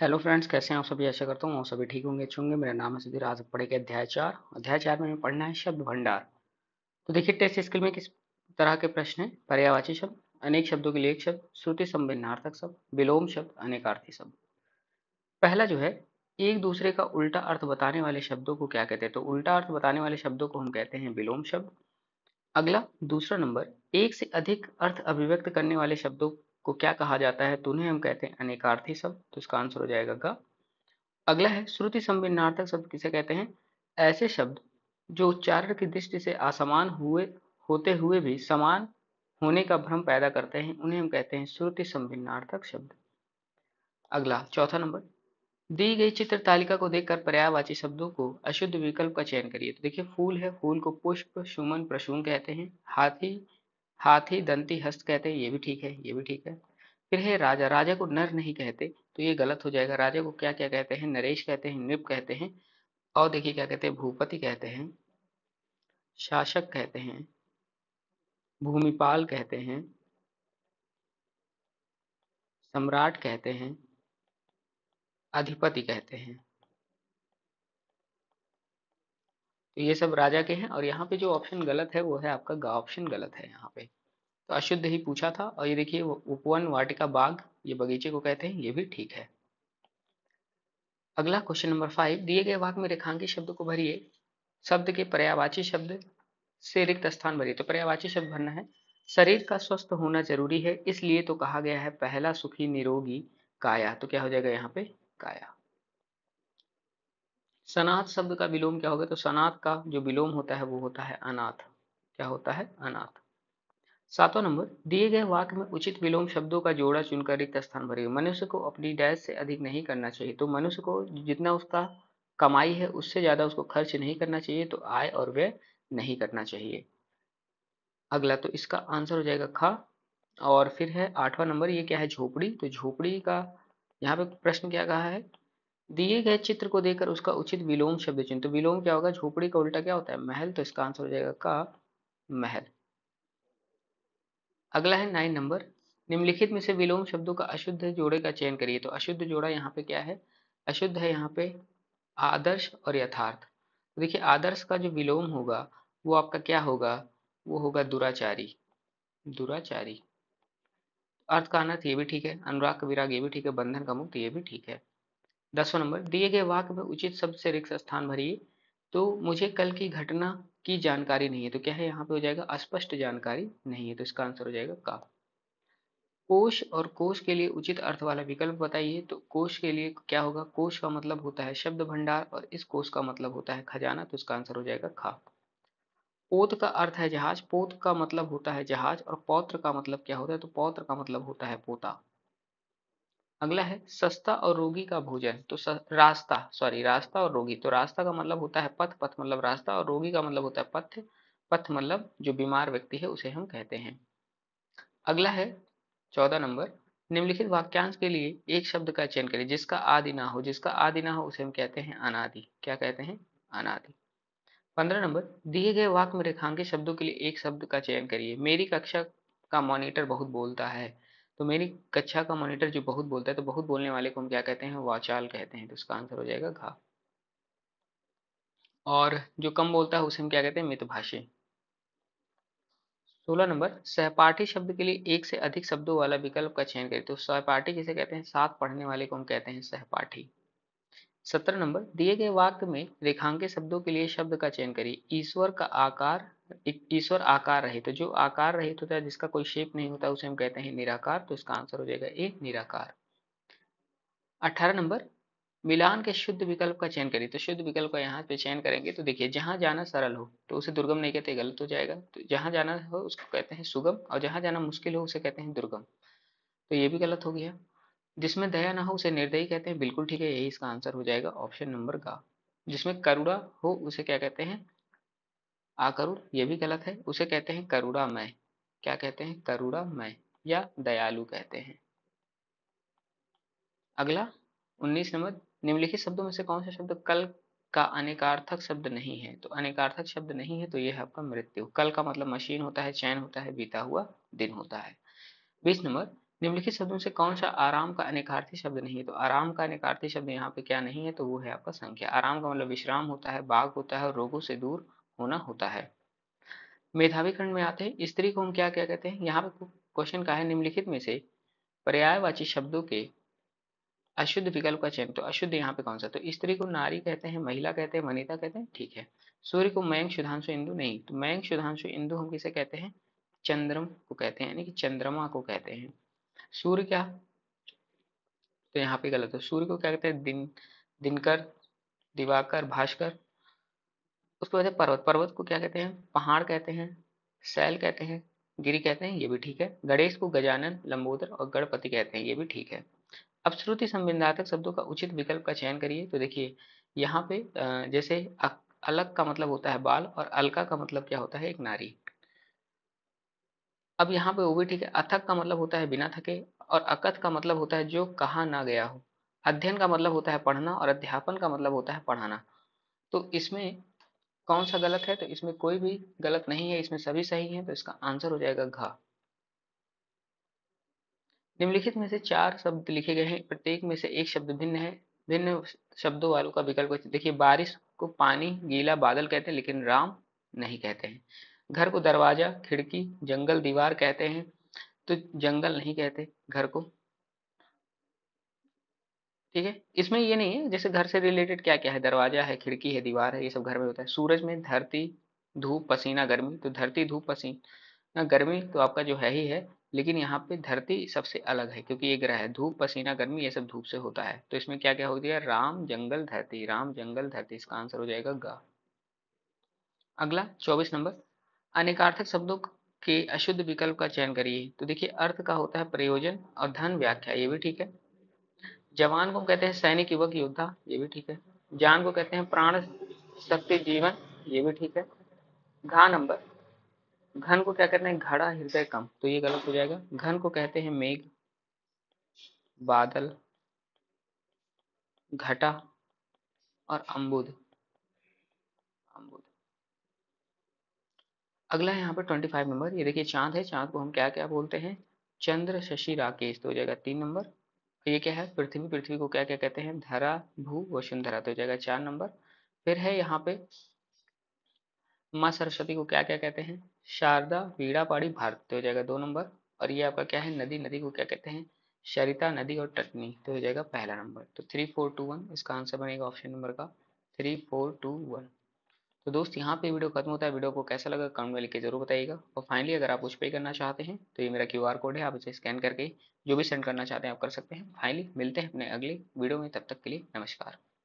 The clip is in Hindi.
हेलो फ्रेंड्स कैसे हैं आप सभी आशा करता हूँ आप सभी ठीक होंगे अच्छे होंगे मेरा नाम है सुधीर आज पढ़े के अध्याय चार अध्याय चार में पढ़ना है शब्द भंडार तो देखिए टेस्ट स्किल में किस तरह के प्रश्न है पर्यावाची शब्द अनेक शब्दों के लिए एक शब्द श्रुति संबिन्नार्थक शब्द विलोम शब्द अनेकार्थी शब्द पहला जो है एक दूसरे का उल्टा अर्थ बताने वाले शब्दों को क्या कहते हैं तो उल्टा अर्थ बताने वाले शब्दों को हम कहते हैं विलोम शब्द अगला दूसरा नंबर एक से अधिक अर्थ अभिव्यक्त करने वाले शब्दों को क्या कहा जाता है तो उन्हें हम कहते हैं अनेकार्थी शब्द तो इसका आंसर हो जाएगा ग अगला है श्रुति संविधानार्थक शब्द किसे कहते हैं ऐसे शब्द जो उच्चारण की दृष्टि से असमान हुए होते हुए भी समान होने का भ्रम पैदा करते हैं उन्हें हम कहते हैं श्रुति संभिन्नार्थक शब्द अगला चौथा नंबर दी गई चित्र तालिका को देखकर पर्यायवाची शब्दों को अशुद्ध विकल्प का चयन करिए तो देखिए फूल है फूल को पुष्प सुमन प्रसून कहते हैं हाथी हाथी दंती हस्त कहते हैं ये भी ठीक है ये भी ठीक है फिर है राजा राजा को नर नहीं कहते तो ये गलत हो जाएगा राजा को क्या क्या कहते हैं नरेश कहते हैं नृप कहते हैं और देखिए क्या कहते हैं भूपति कहते हैं शासक कहते हैं भूमिपाल कहते हैं सम्राट कहते हैं अधिपति कहते हैं तो ये सब राजा के हैं और यहाँ पे जो ऑप्शन गलत है वो है आपका गा ऑप्शन गलत है यहाँ पे तो अशुद्ध ही पूछा था और ये देखिए उपवन वाटिका बाग ये बगीचे को कहते हैं ये भी ठीक है अगला क्वेश्चन नंबर फाइव दिए गए वाक में रेखांकी शब्द को भरिए शब्द के पर्यावाची शब्द से रिक्त स्थान भरिए तो पर्यावाची शब्द भरना है शरीर का स्वस्थ होना जरूरी है इसलिए तो कहा गया है पहला सुखी निरोगी काया तो क्या हो जाएगा यहाँ पे काया सनात शब्द का विलोम क्या होगा तो सनात का जो विलोम होता है वो होता है अनाथ क्या होता है अनाथ सातवां नंबर दिए गए वाक्य में उचित विलोम शब्दों का जोड़ा चुनकर रिक्त स्थान भरेगा मनुष्य को अपनी डैश से अधिक नहीं करना चाहिए तो मनुष्य को जितना उसका कमाई है उससे ज़्यादा उसको खर्च नहीं करना चाहिए तो आय और व्यय नहीं करना चाहिए अगला तो इसका आंसर हो जाएगा ख और फिर है आठवां नंबर ये क्या है झोपड़ी तो झोपड़ी का यहाँ पे प्रश्न क्या कहा है दिए गए चित्र को देखकर उसका उचित विलोम शब्द चिन्ह तो विलोम क्या होगा झोपड़ी का उल्टा क्या होता है महल तो इसका आंसर हो जाएगा का महल अगला है नाइन नंबर निम्नलिखित में से विलोम शब्दों का अशुद्ध जोड़े का चयन करिए तो अशुद्ध जोड़ा यहाँ पे क्या है अशुद्ध है यहाँ पे आदर्श और यथार्थ तो देखिए आदर्श का जो विलोम होगा वो आपका क्या होगा वो होगा दुराचारी दुराचारी अर्थ का अनर्थ तो ये भी ठीक है अनुराग का विराग ये भी ठीक है बंधन का मुक्त ये भी ठीक है दसवा नंबर दिए गए वाक्य में उचित शब्द से रिक्त स्थान भरिए तो मुझे कल की घटना की जानकारी नहीं है तो क्या है यहाँ पे हो जाएगा अस्पष्ट जानकारी नहीं है तो इसका आंसर हो जाएगा का कोश और कोश के लिए उचित अर्थ वाला विकल्प बताइए तो कोश के लिए क्या होगा कोश का मतलब होता है शब्द भंडार और इस कोश का मतलब होता है खजाना तो इसका आंसर हो जाएगा खा पोत का अर्थ है जहाज पोत का मतलब होता है जहाज और पौत्र का मतलब क्या होता है तो पौत्र का मतलब होता है पोता अगला है सस्ता और रोगी का भोजन तो स, रास्ता सॉरी रास्ता और रोगी तो रास्ता का मतलब होता है पथ पथ मतलब रास्ता और रोगी का मतलब होता है पथ पथ मतलब जो बीमार व्यक्ति है उसे हम कहते हैं अगला है चौदह नंबर निम्नलिखित वाक्यांश के लिए एक शब्द का चयन करें जिसका आदि ना हो जिसका आदि ना हो उसे हम कहते हैं अनादि क्या कहते हैं अनादि पंद्रह नंबर दिए गए वाक्य में रेखांकित शब्दों के लिए एक शब्द का चयन करिए मेरी कक्षा का मॉनिटर बहुत बोलता है तो मेरी कक्षा का मॉनिटर जो बहुत बोलता है तो बहुत बोलने वाले को हम क्या कहते हैं वाचाल कहते हैं तो उसका आंसर हो जाएगा घा और जो कम बोलता है उसे हम क्या कहते हैं मितभाषी सोलह नंबर सहपाठी शब्द के लिए एक से अधिक शब्दों वाला विकल्प का चयन करें तो सहपाठी किसे कहते हैं साथ पढ़ने वाले को हम कहते हैं सहपाठी सत्रह नंबर दिए गए वाक्य में रेखांकित शब्दों के लिए शब्द का चयन करिए ईश्वर का आकार ईश्वर आकार रहित जो आकार रहित होता है जिसका कोई शेप नहीं होता उसे हम कहते हैं निराकार तो इसका आंसर हो जाएगा ए निराकार अठारह नंबर मिलान के शुद्ध विकल्प का चयन करिए तो शुद्ध विकल्प का यहाँ पे चयन करेंगे तो देखिए जहां जाना सरल हो तो उसे दुर्गम नहीं कहते गलत हो जाएगा तो जहां जाना हो उसको कहते हैं सुगम और जहां जाना मुश्किल हो उसे कहते हैं दुर्गम तो ये भी गलत हो गया जिसमें दया ना हो उसे निर्दयी कहते हैं बिल्कुल ठीक है यही इसका आंसर हो जाएगा ऑप्शन नंबर का जिसमें करुणा हो उसे क्या कहते हैं आकरुण ये भी गलत है उसे कहते हैं करुणामय क्या कहते हैं करुणामय या दयालु कहते हैं अगला उन्नीस नंबर निम्नलिखित शब्दों में से कौन सा शब्द कल का अनेकार्थक शब्द नहीं है तो अनेकार्थक शब्द नहीं है तो यह है आपका मृत्यु कल का मतलब मशीन होता है चैन होता है बीता हुआ दिन होता है बीस नंबर निम्नलिखित शब्दों से कौन सा आराम का अनेकार्थी शब्द नहीं है तो आराम का अनेकार्थी शब्द यहाँ पे क्या नहीं है तो वो है आपका संख्या आराम का मतलब विश्राम होता है बाघ होता है रोगों से दूर होना होता है मेधावीकरण में आते हैं स्त्री को हम क्या क्या कहते हैं यहाँ पे क्वेश्चन का है निम्नलिखित में से पर्यायवाची शब्दों के अशुद्ध विकल्प का चयन तो अशुद्ध यहाँ पे कौन सा तो स्त्री को नारी कहते हैं महिला कहते हैं वनिता कहते हैं ठीक है सूर्य को मयंक शुद्धांशु इंदु नहीं तो मयंक शुद्धांशु इंदु हम किसे कहते हैं चंद्रम को कहते हैं यानी कि चंद्रमा को कहते हैं सूर्य क्या तो यहाँ पे गलत है सूर्य को क्या कहते हैं दिन दिनकर दिवाकर भास्कर उसके बाद पर्वत पर्वत को क्या कहते हैं पहाड़ कहते हैं सैल कहते हैं गिरी कहते हैं ये भी ठीक है गणेश को गजानन लंबोदर और गणपति कहते हैं ये भी ठीक है अब श्रुति संबिंदार्थक शब्दों का उचित विकल्प का चयन करिए तो देखिए यहाँ पे जैसे अलग का मतलब होता है बाल और अलका का मतलब क्या होता है एक नारी अब यहाँ पे वो भी ठीक है अथक का मतलब होता है बिना थके और अकथ का मतलब होता है जो कहा ना गया हो अध्ययन का मतलब होता है पढ़ना और अध्यापन का मतलब होता है पढ़ाना तो इसमें कौन सा गलत है तो इसमें कोई भी गलत नहीं है इसमें सभी सही है तो इसका आंसर हो जाएगा घा निम्नलिखित में से चार शब्द लिखे गए हैं प्रत्येक में से एक शब्द भिन्न है भिन्न शब्दों वालों का विकल्प देखिए बारिश को पानी गीला बादल कहते हैं लेकिन राम नहीं कहते हैं घर को दरवाजा खिड़की जंगल दीवार कहते हैं तो जंगल नहीं कहते घर को ठीक है इसमें ये नहीं है जैसे घर से रिलेटेड क्या क्या है दरवाजा है खिड़की है दीवार है ये सब घर में होता है सूरज में धरती धूप पसीना गर्मी तो धरती धूप पसीना गर्मी तो आपका जो है ही है लेकिन यहाँ पे धरती सबसे अलग है क्योंकि ये ग्रह है धूप पसीना गर्मी ये सब धूप से होता है तो इसमें क्या क्या हो गया राम जंगल धरती राम जंगल धरती इसका आंसर हो जाएगा गा अगला चौबीस नंबर अनेकार्थक शब्दों के अशुद्ध विकल्प का चयन करिए तो देखिए अर्थ का होता है प्रयोजन और धन व्याख्या ये भी ठीक है जवान को कहते हैं सैनिक युवक योद्धा ये भी ठीक है जान को कहते हैं प्राण शक्ति जीवन ये भी ठीक है घा नंबर घन को क्या कहते हैं घड़ा हृदय कम तो ये गलत हो जाएगा घन को कहते हैं मेघ बादल घटा और अम्बुद अम्बुद अगला यहाँ पर ट्वेंटी फाइव नंबर ये देखिए चांद है चांद को हम क्या क्या बोलते हैं चंद्र शशि राकेश तो हो जाएगा तीन नंबर तो ये क्या है पृथ्वी पृथ्वी को क्या क्या कहते हैं धरा भू वसुंधरा तो हो जाएगा चार नंबर फिर है यहाँ पे माँ सरस्वती को क्या क्या कहते हैं शारदा पाड़ी भारत तो हो जाएगा दो नंबर और ये आपका क्या है नदी नदी को क्या कहते हैं शरिता नदी और टटनी तो हो जाएगा पहला नंबर तो थ्री फोर टू वन इसका आंसर बनेगा ऑप्शन नंबर का थ्री फोर टू वन तो दोस्त यहाँ पे वीडियो खत्म होता है वीडियो को कैसा लगा कमेंट में लिख के जरूर बताइएगा और फाइनली अगर आप कुछ पे करना चाहते हैं तो ये मेरा क्यू कोड है आप इसे स्कैन करके जो भी सेंड करना चाहते हैं आप कर सकते हैं फाइनली मिलते हैं अपने अगले वीडियो में तब तक के लिए नमस्कार